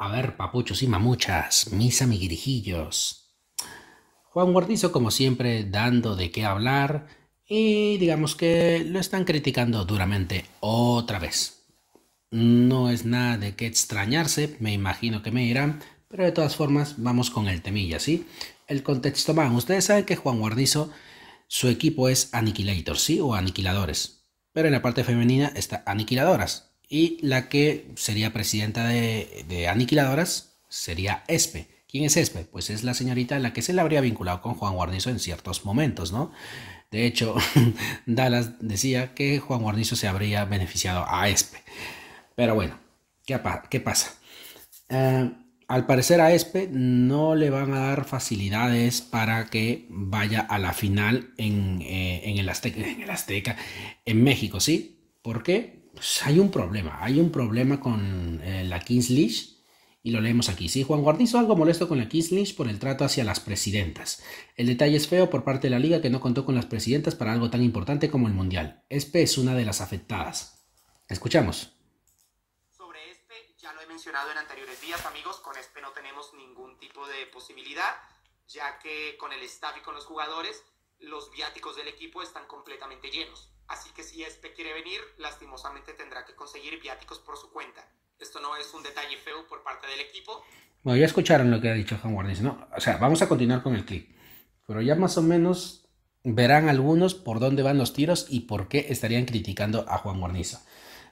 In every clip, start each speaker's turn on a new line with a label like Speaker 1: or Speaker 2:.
Speaker 1: A ver, papuchos y mamuchas, mis amiguirijillos. Juan Guardizo, como siempre, dando de qué hablar y digamos que lo están criticando duramente otra vez. No es nada de qué extrañarse, me imagino que me irán, pero de todas formas vamos con el temilla, ¿sí? El contexto más. ustedes saben que Juan Guardizo, su equipo es Aniquilator, ¿sí? O Aniquiladores. Pero en la parte femenina está Aniquiladoras, y la que sería presidenta de, Aniquiladoras sería Espe. ¿Quién es Espe? Pues es la señorita a la que se le habría vinculado con Juan Guarnizo en ciertos momentos, ¿no? De hecho, Dallas decía que Juan Guarnizo se habría beneficiado a Espe. Pero bueno, ¿qué, qué pasa? Eh, al parecer a Espe no le van a dar facilidades para que vaya a la final en, eh, en el Azteca, en México, ¿sí? ¿Por qué? Pues hay un problema, hay un problema con eh, la Kings y lo leemos aquí. Sí, Juan Guardizo, algo molesto con la Kings por el trato hacia las presidentas. El detalle es feo por parte de la liga que no contó con las presidentas para algo tan importante como el Mundial. Espe es una de las afectadas. Escuchamos.
Speaker 2: Sobre este ya lo he mencionado en anteriores días, amigos, con este no tenemos ningún tipo de posibilidad, ya que con el staff y con los jugadores los viáticos del equipo están completamente llenos. Así que si este quiere venir, lastimosamente tendrá que conseguir viáticos por su cuenta. Esto no es un detalle feo por parte del equipo.
Speaker 1: Bueno, ya escucharon lo que ha dicho Juan Guarnizo, no, o sea, vamos a continuar con el clip. Pero ya más o menos verán algunos por dónde van los tiros y por qué estarían criticando a Juan Guarnizo.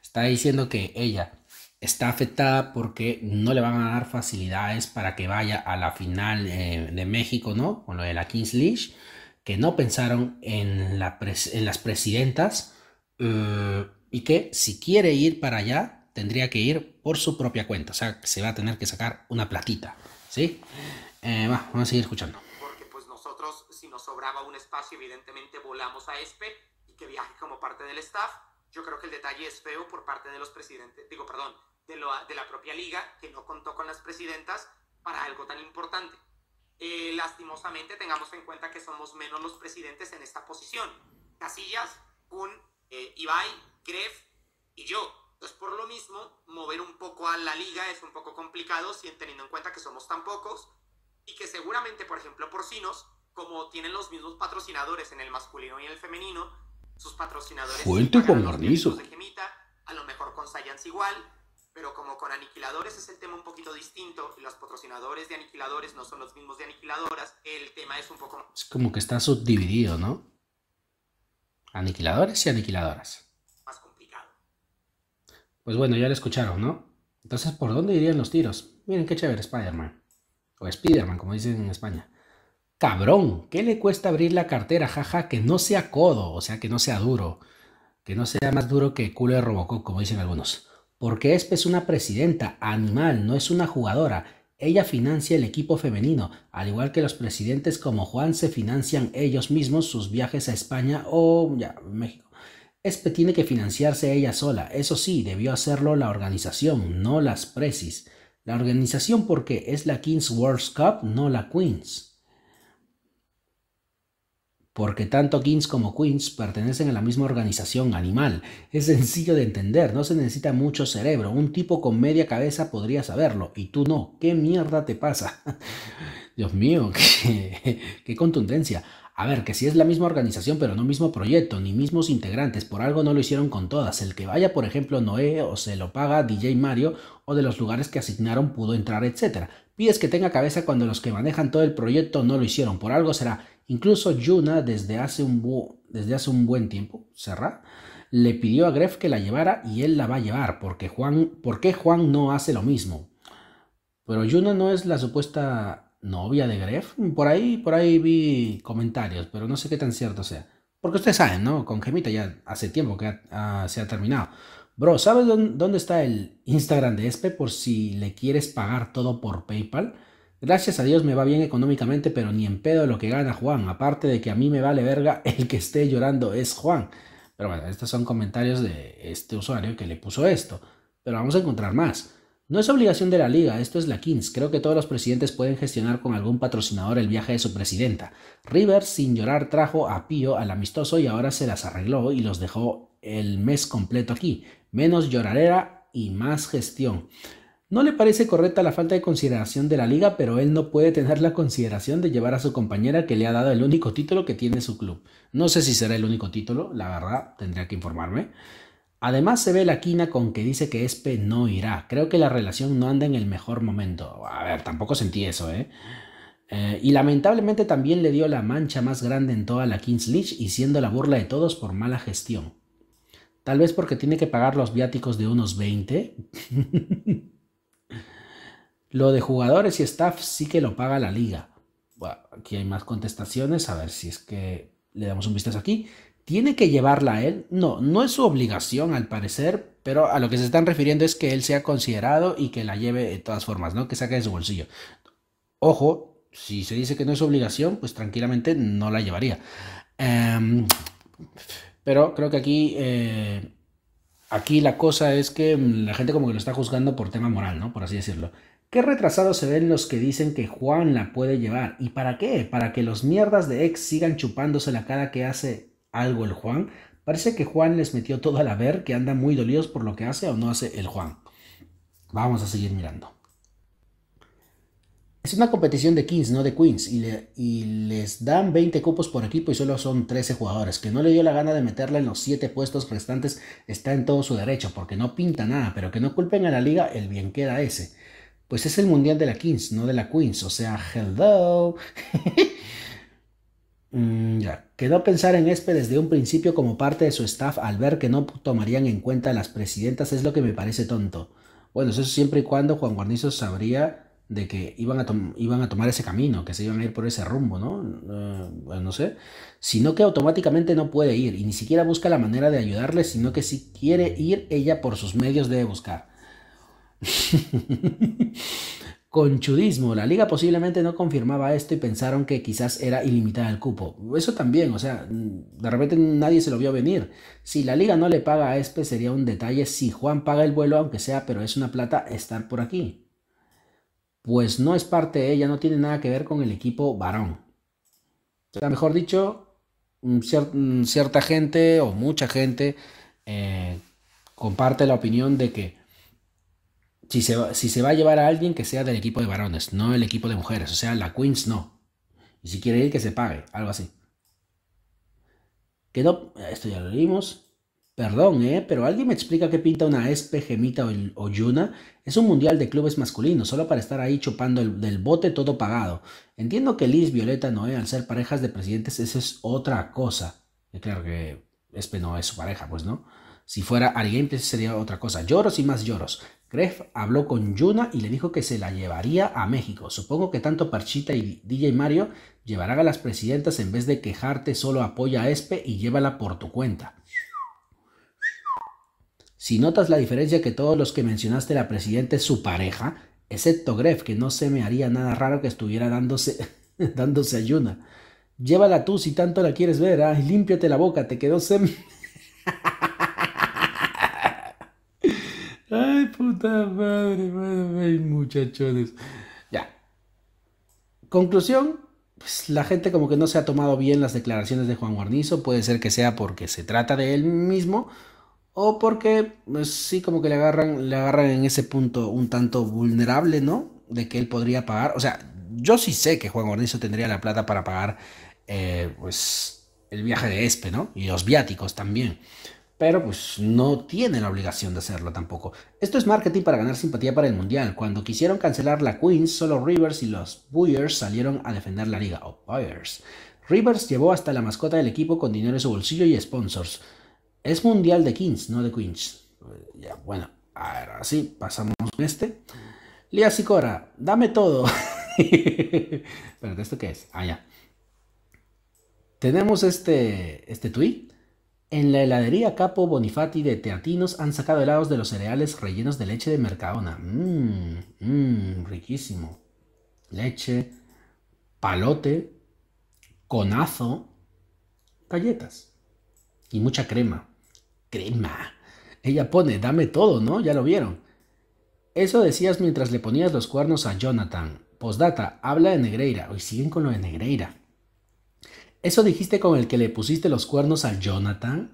Speaker 1: Está diciendo que ella está afectada porque no le van a dar facilidades para que vaya a la final eh, de México, ¿no? Con lo de la Kings League que no pensaron en, en las presidentas eh, y que si quiere ir para allá tendría que ir por su propia cuenta, o sea, que se va a tener que sacar una platita, ¿sí? Eh, vamos a seguir escuchando. Porque pues nosotros, si nos sobraba un espacio, evidentemente
Speaker 2: volamos a ESPE y que viaje como parte del staff. Yo creo que el detalle es feo por parte de los presidentes, digo, perdón, de, de la propia liga, que no contó con las presidentas para algo tan importante. Eh, lastimosamente tengamos en cuenta que somos menos los presidentes en esta posición. Casillas, un eh, Ibai, Gref y yo. Entonces, por lo mismo, mover un poco a la liga es un poco complicado, teniendo en cuenta que somos tan pocos y que seguramente, por ejemplo, porcinos, como tienen los mismos patrocinadores en el masculino y en el femenino, sus patrocinadores...
Speaker 1: Fuente con Gemita, A lo mejor con Science igual,
Speaker 2: pero como con aniquiladores es el tema un poquito distinto, y los patrocinadores de aniquiladores no son los mismos de aniquiladoras, el tema es un poco...
Speaker 1: Es como que está subdividido, ¿no? Aniquiladores y aniquiladoras. Más complicado. Pues bueno, ya lo escucharon, ¿no? Entonces, ¿por dónde irían los tiros? Miren qué chévere Spider-Man. O Spider-Man, como dicen en España. Cabrón, ¿qué le cuesta abrir la cartera? Jaja, que no sea codo, o sea, que no sea duro. Que no sea más duro que culo de Robocop, como dicen algunos. Porque Espe es una presidenta, animal, no es una jugadora. Ella financia el equipo femenino, al igual que los presidentes como Juan se financian ellos mismos sus viajes a España o ya, México. Espe tiene que financiarse ella sola, eso sí, debió hacerlo la organización, no las presis. La organización porque es la Kings World Cup, no la Queens porque tanto kings como queens pertenecen a la misma organización animal. Es sencillo de entender, no se necesita mucho cerebro. Un tipo con media cabeza podría saberlo, y tú no. ¿Qué mierda te pasa? Dios mío, qué, qué contundencia. A ver, que si es la misma organización, pero no mismo proyecto, ni mismos integrantes, por algo no lo hicieron con todas. El que vaya, por ejemplo, Noé o se lo paga DJ Mario o de los lugares que asignaron pudo entrar, etc. Pides que tenga cabeza cuando los que manejan todo el proyecto no lo hicieron, por algo será. Incluso Yuna, desde hace un, desde hace un buen tiempo, le pidió a Greff que la llevara y él la va a llevar, porque Juan, ¿por qué Juan no hace lo mismo? Pero Yuna no es la supuesta novia de Greff Por ahí, por ahí vi comentarios, pero no sé qué tan cierto sea. Porque ustedes saben, ¿no? Con Gemita ya hace tiempo que ah, se ha terminado. Bro, ¿sabes dónde, dónde está el Instagram de Espe por si le quieres pagar todo por PayPal? Gracias a Dios me va bien económicamente, pero ni en pedo lo que gana Juan. Aparte de que a mí me vale verga, el que esté llorando es Juan. Pero bueno, estos son comentarios de este usuario que le puso esto. Pero vamos a encontrar más. No es obligación de la liga, esto es la Kings. Creo que todos los presidentes pueden gestionar con algún patrocinador el viaje de su presidenta. Rivers sin llorar, trajo a Pío al amistoso y ahora se las arregló y los dejó el mes completo aquí. Menos llorarera y más gestión. No le parece correcta la falta de consideración de la liga, pero él no puede tener la consideración de llevar a su compañera que le ha dado el único título que tiene su club. No sé si será el único título, la verdad, tendría que informarme. Además se ve la quina con que dice que Espe no irá. Creo que la relación no anda en el mejor momento. A ver, tampoco sentí eso, ¿eh? eh y lamentablemente también le dio la mancha más grande en toda la Kings League y siendo la burla de todos por mala gestión. Tal vez porque tiene que pagar los viáticos de unos 20. Lo de jugadores y staff sí que lo paga la liga. aquí hay más contestaciones, a ver si es que le damos un vistazo aquí. ¿Tiene que llevarla a él? No, no es su obligación al parecer, pero a lo que se están refiriendo es que él sea considerado y que la lleve de todas formas, ¿no? Que saque de su bolsillo. Ojo, si se dice que no es obligación, pues tranquilamente no la llevaría. Em, pero creo que aquí, eh, aquí la cosa es que la gente como que lo está juzgando por tema moral, ¿no? Por así decirlo. Qué retrasados se ven los que dicen que Juan la puede llevar. ¿Y para qué? ¿Para que los mierdas de ex sigan chupándose la cara que hace algo el Juan? Parece que Juan les metió todo al haber, que andan muy dolidos por lo que hace o no hace el Juan. Vamos a seguir mirando. Es una competición de Kings, no de Queens, y, y, les dan 20 cupos por equipo y solo son 13 jugadores. Que no le dio la gana de meterla en los 7 puestos restantes está en todo su derecho, porque no pinta nada, pero que no culpen a la liga, el bien queda ese. Pues es el mundial de la Kings, no de la Queens. O sea, hello. Mm, ya. Quedó pensar en Espe desde un principio como parte de su staff al ver que no tomarían en cuenta a las presidentas es lo que me parece tonto. Bueno, eso siempre y cuando Juan Guarnizo sabría de que iban a, tomar ese camino, que se iban a ir por ese rumbo, ¿no? bueno, eh, no sé. Sino que automáticamente no puede ir y ni siquiera busca la manera de ayudarle, sino que si quiere ir, ella por sus medios debe buscar. Conchudismo. La liga posiblemente no confirmaba esto y pensaron que quizás era ilimitada el cupo. Eso también, o sea, mm, de repente nadie se lo vio venir. Si la liga no le paga a este sería un detalle si Juan paga el vuelo, aunque sea, pero es una plata estar por aquí. Pues no es parte de ella, no tiene nada que ver con el equipo varón. O sea, mejor dicho, mm, cierta gente o mucha gente eh, comparte la opinión de que si se, va, a llevar a alguien que sea del equipo de varones, no el equipo de mujeres. O sea, la Queens no. Y si quiere ir, que se pague, algo así. Que no, esto ya lo vimos. Perdón, ¿eh? Pero alguien me explica qué pinta una Espe, Gemita o, Yuna. Es un mundial de clubes masculinos, solo para estar ahí chupando del bote todo pagado. Entiendo que Liz, Violeta, Noé, al ser parejas de presidentes, eso es otra cosa. Y claro que Espe no es su pareja, pues no. Si fuera pues sería otra cosa. Lloros y más lloros. Greff habló con Yuna y le dijo que se la llevaría a México. Supongo que tanto Parchita y DJ Mario llevarán a las presidentas en vez de quejarte, solo apoya a Espe y llévala por tu cuenta. Si notas la diferencia que todos los que mencionaste la presidenta es su pareja, excepto Greff que no se me haría nada raro que estuviera dándose, dándose a Yuna. Llévala tú si tanto la quieres ver, Ah, límpiate la boca, te quedó sem... madre, madre, muchachones. Ya. Conclusión, pues la gente como que no se ha tomado bien las declaraciones de Juan Guarnizo, puede ser que sea porque se trata de él mismo o porque pues, sí como que le agarran, le agarran en ese punto un tanto vulnerable, ¿no? De que él podría pagar, o sea, yo sí sé que Juan Guarnizo tendría la plata para pagar eh, pues el viaje de Espe, ¿no? Y los viáticos también pero pues no tiene la obligación de hacerlo tampoco. Esto es marketing para ganar simpatía para el Mundial. Cuando quisieron cancelar la Queens, solo Rivers y los Boyers salieron a defender la liga, o oh, buyers. Rivers llevó hasta la mascota del equipo con dinero en su bolsillo y sponsors. Es Mundial de Kings, no de Queens. Eh, ya, bueno, ver sí, pasamos con este. Lía Sicora, dame todo. ¿de ¿esto qué es? Ah, ya. Tenemos este, este tweet en la heladería Capo Bonifati de Teatinos han sacado helados de los cereales rellenos de leche de Mercadona. Mmm, mmm, riquísimo. Leche, palote, conazo, galletas y mucha crema. Crema. Ella pone, dame todo, ¿no? Ya lo vieron. Eso decías mientras le ponías los cuernos a Jonathan. Postdata, habla de Negreira. Hoy siguen con lo de Negreira. ¿Eso dijiste con el que le pusiste los cuernos a Jonathan?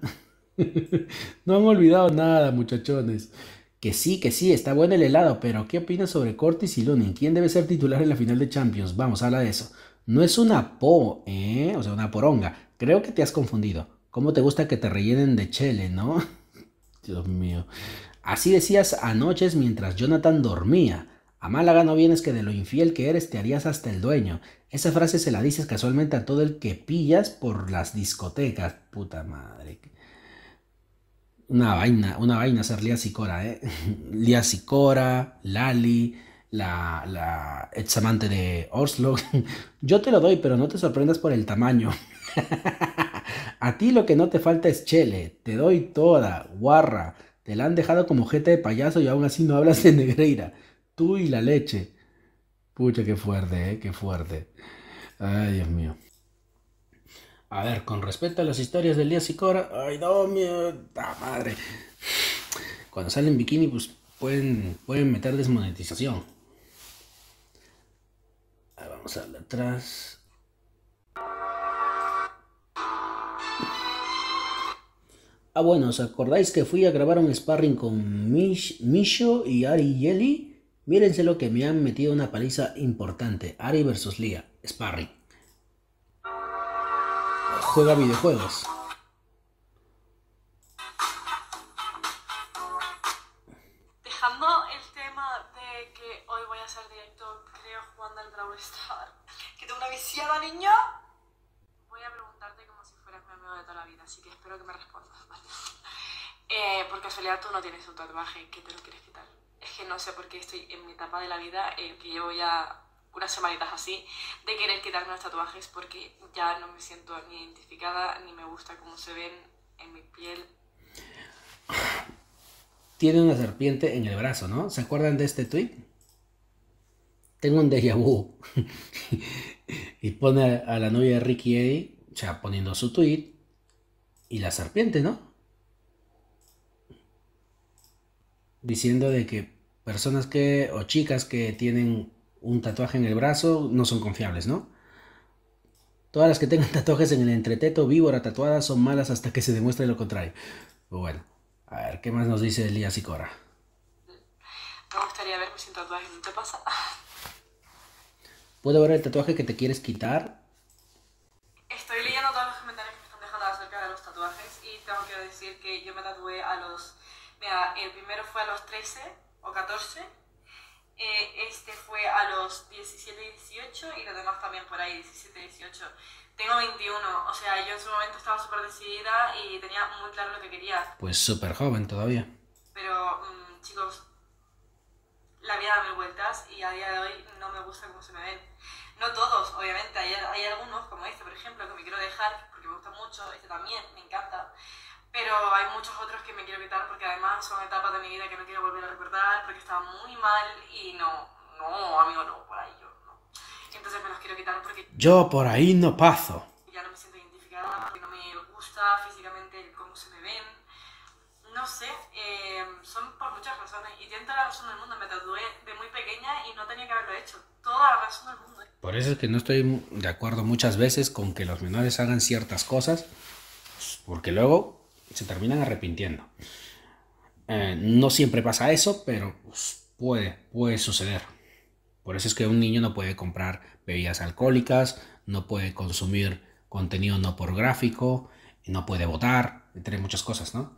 Speaker 1: no han olvidado nada, muchachones. Que sí, que sí, está bueno el helado, pero ¿qué opinas sobre Cortis y Lunin? ¿Quién debe ser titular en la final de Champions? Vamos, habla de eso. No es una po, ¿eh? O sea, una poronga. Creo que te has confundido. ¿Cómo te gusta que te rellenen de chele, no? Dios mío. Así decías anoche mientras Jonathan dormía. A Málaga no vienes que de lo infiel que eres te harías hasta el dueño. Esa frase se la dices casualmente a todo el que pillas por las discotecas. Puta madre. Una vaina, una vaina ser Lía Sicora, ¿eh? Lía Sicora, Lali, la, la ex de Oslo. Yo te lo doy, pero no te sorprendas por el tamaño. A ti lo que no te falta es chele. Te doy toda, guarra. Te la han dejado como jeta de payaso y aún así no hablas de Negreira tú y la leche. Pucha, qué fuerte, ¿eh? qué fuerte. Ay, Dios mío. A ver, con respecto a las historias de Elías y Cora, ay, no, mío. madre. Cuando salen bikini, pues pueden, pueden meter desmonetización. Ahí vamos a darle atrás. Ah, bueno, ¿os acordáis que fui a grabar un sparring con Misho y Ari Yeli? Mírense lo que me han metido una paliza importante. Ari vs Lia, Sparry Juega videojuegos.
Speaker 3: Dejando el tema de que hoy voy a ser directo, creo, jugando al Brawl Star. Que tengo una visión, niño. Voy a preguntarte como si fueras mi amigo de toda la vida, así que espero que me respondas, Eh, por casualidad tú no tienes un tatuaje ¿qué te lo quieres quitar es que no sé por qué estoy en mi etapa de la vida, en eh, que llevo ya unas semanitas así, de querer quitarme los tatuajes porque ya no me siento ni identificada ni me gusta cómo se ven en mi piel.
Speaker 1: Tiene una serpiente en el brazo, ¿no? ¿Se acuerdan de este tweet? Tengo un déjà vu. y pone a la novia de Ricky A, sea poniendo su tweet, y la serpiente, ¿no? Diciendo de que personas que, o chicas que tienen un tatuaje en el brazo no son confiables, ¿no? Todas las que tengan tatuajes en el entreteto, víbora tatuada, son malas hasta que se demuestre lo contrario. Pero bueno, a ver, ¿qué más nos dice Elías y Cora?
Speaker 3: Me gustaría verme sin tatuaje, ¿no te pasa?
Speaker 1: ¿Puedo ver el tatuaje que te quieres quitar?
Speaker 3: Estoy leyendo todos los comentarios que me están dejando acerca de los tatuajes y tengo que decir que yo me tatué a los... Mira, el primero fue a los 13 o 14. Eh, este fue a los 17, 18 y los demás también por ahí, 17, 18. Tengo 21, o sea, yo en su momento estaba súper decidida y tenía muy claro lo que quería.
Speaker 1: Pues súper joven todavía. Pero,
Speaker 3: mm, chicos, la vida da mil vueltas y a día de hoy no me gusta cómo se me ven. No todos, obviamente, hay, hay algunos, como este, por ejemplo, que me quiero dejar porque me gusta mucho, este también, me encanta pero hay muchos otros que me quiero quitar porque además son etapas de mi vida que no quiero volver a recordar porque estaba muy mal y no, no, amigo, no, por ahí yo no. Entonces me los quiero quitar
Speaker 1: porque... Yo por ahí no paso. Ya no me siento identificada,
Speaker 3: porque no me gusta físicamente cómo se me ven. No sé, eh, son por muchas razones y tienen toda la razón del mundo. Me tatué de muy pequeña y no tenía que haberlo hecho. Toda la razón
Speaker 1: del mundo. Por eso es que no estoy de acuerdo muchas veces con que los menores hagan ciertas cosas, porque luego se terminan arrepintiendo. Eh, no siempre pasa eso, pero pues, puede, puede suceder. Por eso es que un niño no puede comprar bebidas alcohólicas, no puede consumir contenido no por gráfico, no puede votar, entre muchas cosas, ¿no?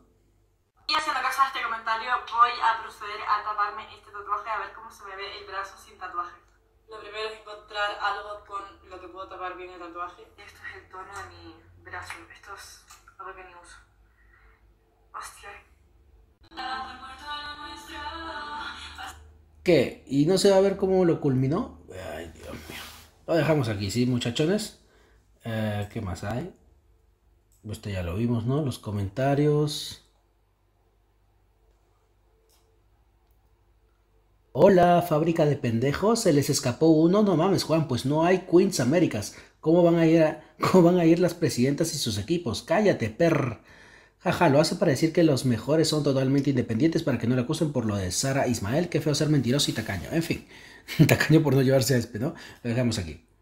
Speaker 1: Y haciendo caso a este comentario,
Speaker 3: voy a proceder a taparme este tatuaje a ver cómo se me ve el brazo sin tatuaje. Lo primero es encontrar algo con lo que puedo tapar bien el tatuaje. esto es el tono de mi brazo, esto es algo que ni uso.
Speaker 1: ¿Qué? ¿Y no se va a ver cómo lo culminó? Ay, Dios mío. Lo dejamos aquí, ¿sí, muchachones? Eh, ¿Qué más hay? Esto ya lo vimos, ¿no? Los comentarios. Hola, fábrica de pendejos, se les escapó uno. No mames, Juan, pues no hay Queens Américas. ¿Cómo van a ir, cómo van a ir las presidentas y sus equipos? Cállate, per. Ajá, lo hace para decir que los mejores son totalmente independientes para que no le acusen por lo de Sara Ismael, que feo ser mentiroso y tacaño. En fin, tacaño por no llevarse a este, ¿no? Lo dejamos aquí.